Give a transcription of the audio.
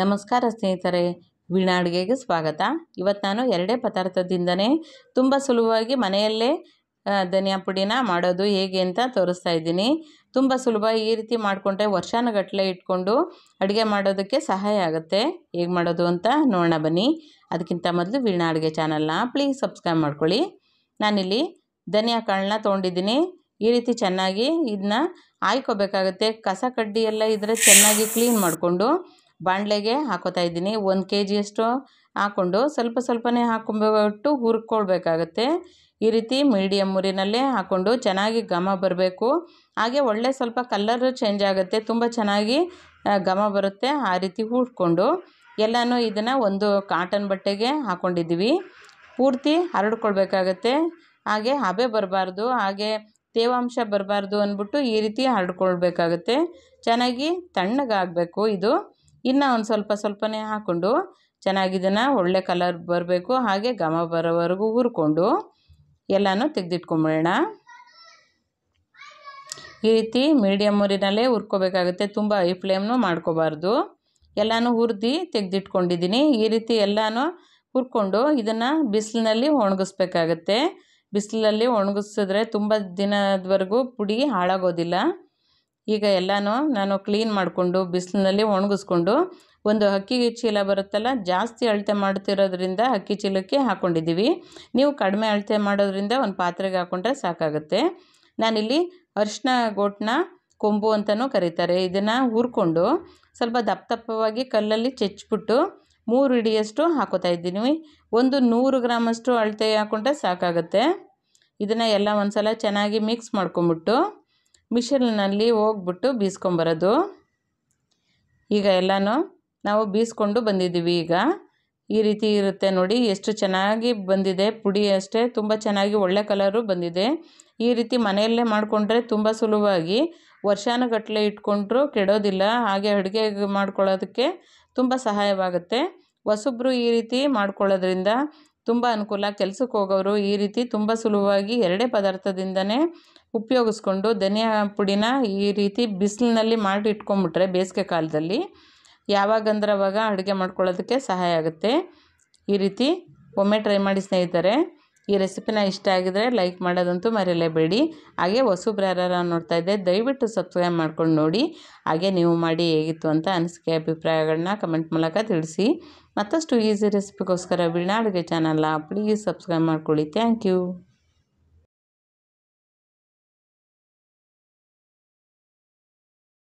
ನಮಸ್ಕಾರ ಸ್ನೇಹಿತರೆ ವೀಣಾ ಅಡುಗೆಗೆ ಸ್ವಾಗತ ಇವತ್ತು ನಾನು ಎರಡೇ ಪದಾರ್ಥದಿಂದನೇ ತುಂಬ ಸುಲಭವಾಗಿ ಮನೆಯಲ್ಲೇ ಧನಿಯಾ ಪುಡಿನ ಮಾಡೋದು ಹೇಗೆ ಅಂತ ತೋರಿಸ್ತಾ ಇದ್ದೀನಿ ತುಂಬ ಸುಲಭ ಈ ರೀತಿ ಮಾಡಿಕೊಂಡ್ರೆ ವರ್ಷಾನುಗಟ್ಟಲೆ ಇಟ್ಕೊಂಡು ಅಡುಗೆ ಮಾಡೋದಕ್ಕೆ ಸಹಾಯ ಆಗುತ್ತೆ ಹೇಗೆ ಮಾಡೋದು ಅಂತ ನೋಡೋಣ ಬನ್ನಿ ಅದಕ್ಕಿಂತ ಮೊದಲು ವೀಣಾ ಅಡುಗೆ ಚಾನಲ್ನ ಪ್ಲೀಸ್ ಸಬ್ಸ್ಕ್ರೈಬ್ ಮಾಡ್ಕೊಳ್ಳಿ ನಾನಿಲ್ಲಿ ಧನಿಯಾ ಕಾಳನ್ನ ತೊಗೊಂಡಿದ್ದೀನಿ ಈ ರೀತಿ ಚೆನ್ನಾಗಿ ಇದನ್ನ ಆಯ್ಕೋಬೇಕಾಗುತ್ತೆ ಕಸ ಕಡ್ಡಿ ಎಲ್ಲ ಇದ್ರೆ ಚೆನ್ನಾಗಿ ಕ್ಲೀನ್ ಮಾಡಿಕೊಂಡು ಬಾಣಲೆಗೆ ಹಾಕೋತಾ ಇದ್ದೀನಿ ಒಂದು ಕೆ ಜಿಯಷ್ಟು ಹಾಕ್ಕೊಂಡು ಸ್ವಲ್ಪ ಸ್ವಲ್ಪನೇ ಹಾಕೊಂಬಿಟ್ಟು ಹುರ್ಕೊಳ್ಬೇಕಾಗತ್ತೆ ಈ ರೀತಿ ಮೀಡಿಯಮ್ ಉರಿನಲ್ಲೇ ಹಾಕ್ಕೊಂಡು ಚೆನ್ನಾಗಿ ಘಮ ಬರಬೇಕು ಹಾಗೆ ಒಳ್ಳೆ ಸ್ವಲ್ಪ ಕಲ್ಲರು ಚೇಂಜ್ ಆಗುತ್ತೆ ತುಂಬ ಚೆನ್ನಾಗಿ ಘಮ ಬರುತ್ತೆ ಆ ರೀತಿ ಹುರ್ಕೊಂಡು ಎಲ್ಲನೂ ಇದನ್ನು ಒಂದು ಕಾಟನ್ ಬಟ್ಟೆಗೆ ಹಾಕ್ಕೊಂಡಿದ್ದೀವಿ ಪೂರ್ತಿ ಹರಡ್ಕೊಳ್ಬೇಕಾಗತ್ತೆ ಹಾಗೆ ಹಬೆ ಬರಬಾರ್ದು ಹಾಗೆ ತೇವಾಂಶ ಬರಬಾರ್ದು ಅಂದ್ಬಿಟ್ಟು ಈ ರೀತಿ ಹರಡ್ಕೊಳ್ಬೇಕಾಗತ್ತೆ ಚೆನ್ನಾಗಿ ತಣ್ಣಗಾಗಬೇಕು ಇದು ಇನ್ನು ಒಂದು ಸ್ವಲ್ಪ ಸ್ವಲ್ಪನೇ ಹಾಕ್ಕೊಂಡು ಚೆನ್ನಾಗಿ ಇದನ್ನು ಒಳ್ಳೆ ಕಲರ್ ಬರಬೇಕು ಹಾಗೆ ಘಮ ಬರೋವರೆಗೂ ಹುರ್ಕೊಂಡು ಎಲ್ಲನೂ ತೆಗೆದಿಟ್ಕೊಂಬಿಡೋಣ ಈ ರೀತಿ ಮೀಡಿಯಮ್ ಊರಿನಲ್ಲೇ ಹುರ್ಕೋಬೇಕಾಗುತ್ತೆ ತುಂಬ ಐ ಫ್ಲೇಮ್ನು ಮಾಡ್ಕೋಬಾರ್ದು ಎಲ್ಲನೂ ಹುರಿದು ತೆಗೆದಿಟ್ಕೊಂಡಿದ್ದೀನಿ ಈ ರೀತಿ ಎಲ್ಲನೂ ಹುರ್ಕೊಂಡು ಇದನ್ನು ಬಿಸಿಲಿನಲ್ಲಿ ಒಣಗಿಸ್ಬೇಕಾಗತ್ತೆ ಬಿಸಿಲಲ್ಲಿ ಒಣಗಿಸಿದ್ರೆ ತುಂಬ ದಿನದವರೆಗೂ ಪುಡಿ ಹಾಳಾಗೋದಿಲ್ಲ ಈಗ ಎಲ್ಲನೂ ನಾನು ಕ್ಲೀನ್ ಮಾಡಿಕೊಂಡು ಬಿಸಿಲಿನಲ್ಲಿ ಒಣಗಿಸ್ಕೊಂಡು ಒಂದು ಅಕ್ಕಿ ಚೀಲ ಬರುತ್ತಲ್ಲ ಜಾಸ್ತಿ ಅಳತೆ ಮಾಡ್ತಿರೋದ್ರಿಂದ ಅಕ್ಕಿ ಚೀಲಕ್ಕೆ ಹಾಕ್ಕೊಂಡಿದ್ದೀವಿ ನೀವು ಕಡಿಮೆ ಅಳತೆ ಮಾಡೋದ್ರಿಂದ ಒಂದು ಪಾತ್ರೆಗೆ ಹಾಕ್ಕೊಂಡ್ರೆ ಸಾಕಾಗುತ್ತೆ ನಾನಿಲ್ಲಿ ಅರ್ಶಿನ ಗೋಟ್ನ ಕೊಂಬು ಅಂತಲೂ ಕರೀತಾರೆ ಇದನ್ನು ಹುರ್ಕೊಂಡು ಸ್ವಲ್ಪ ದಪ್ಪ ದಪ್ಪವಾಗಿ ಕಲ್ಲಲ್ಲಿ ಚೆಚ್ಚಿಬಿಟ್ಟು ಮೂರು ಹಿಡಿಯಷ್ಟು ಹಾಕೋತಾ ಇದ್ದೀನಿ ಒಂದು ನೂರು ಗ್ರಾಮಷ್ಟು ಅಳತೆ ಹಾಕ್ಕೊಂಡ್ರೆ ಸಾಕಾಗುತ್ತೆ ಇದನ್ನು ಎಲ್ಲ ಒಂದು ಸಲ ಚೆನ್ನಾಗಿ ಮಿಕ್ಸ್ ಮಾಡ್ಕೊಂಬಿಟ್ಟು ಮಿಷಿನಲ್ಲಿ ಹೋಗ್ಬಿಟ್ಟು ಬೀಸ್ಕೊಂಬರೋದು ಈಗ ಎಲ್ಲನೂ ನಾವು ಬೀಸ್ಕೊಂಡು ಬಂದಿದ್ದೀವಿ ಈಗ ಈ ರೀತಿ ಇರುತ್ತೆ ನೋಡಿ ಎಷ್ಟು ಚೆನ್ನಾಗಿ ಬಂದಿದೆ ಪುಡಿ ಅಷ್ಟೇ ತುಂಬ ಚೆನ್ನಾಗಿ ಒಳ್ಳೆ ಕಲರು ಬಂದಿದೆ ಈ ರೀತಿ ಮನೆಯಲ್ಲೇ ಮಾಡಿಕೊಂಡ್ರೆ ತುಂಬ ಸುಲಭವಾಗಿ ವರ್ಷಾನುಗಟ್ಟಲೆ ಇಟ್ಕೊಂಡ್ರು ಕೆಡೋದಿಲ್ಲ ಹಾಗೆ ಅಡುಗೆ ಮಾಡ್ಕೊಳ್ಳೋದಕ್ಕೆ ತುಂಬ ಸಹಾಯವಾಗುತ್ತೆ ಹೊಸಬ್ರು ಈ ರೀತಿ ಮಾಡ್ಕೊಳ್ಳೋದ್ರಿಂದ ತುಂಬ ಅನುಕೂಲ ಕೆಲಸಕ್ಕೆ ಹೋಗೋರು ಈ ರೀತಿ ತುಂಬ ಸುಲಭವಾಗಿ ಎರಡೇ ಪದಾರ್ಥದಿಂದನೇ ಉಪಯೋಗಿಸ್ಕೊಂಡು ಧನಿಯಾ ಪುಡಿನ ಈ ರೀತಿ ಬಿಸಿಲಿನಲ್ಲಿ ಮಾಡಿ ಇಟ್ಕೊಂಡ್ಬಿಟ್ರೆ ಬೇಸಿಗೆ ಕಾಲದಲ್ಲಿ ಯಾವಾಗಂದ್ರೆ ಅವಾಗ ಅಡುಗೆ ಮಾಡ್ಕೊಳ್ಳೋದಕ್ಕೆ ಸಹಾಯ ಆಗುತ್ತೆ ಈ ರೀತಿ ಒಮ್ಮೆ ಟ್ರೈ ಮಾಡಿ ಸ್ನೇಹಿತರೆ ಈ ರೆಸಿಪಿನ ಇಷ್ಟ ಆಗಿದರೆ ಲೈಕ್ ಮಾಡೋದಂತೂ ಮರೆಯಲೇಬೇಡಿ ಹಾಗೆ ಬ್ರಾರ ನೋಡ್ತಾ ಇದ್ದೆ ದಯವಿಟ್ಟು ಸಬ್ಸ್ಕ್ರೈಬ್ ಮಾಡ್ಕೊಂಡು ನೋಡಿ ಹಾಗೆ ನೀವು ಮಾಡಿ ಹೇಗಿತ್ತು ಅಂತ ಅನಿಸಿಕೆ ಅಭಿಪ್ರಾಯಗಳನ್ನ ಕಮೆಂಟ್ ಮೂಲಕ ತಿಳಿಸಿ ಮತ್ತಷ್ಟು ಈಸಿ ರೆಸಿಪಿಗೋಸ್ಕರ ಬಿಳ್ನಾಡುಗೆ ಚಾನಲ್ನ ಪ್ಲೀಸ್ ಸಬ್ಸ್ಕ್ರೈಬ್ ಮಾಡ್ಕೊಳ್ಳಿ ಥ್ಯಾಂಕ್ ಯು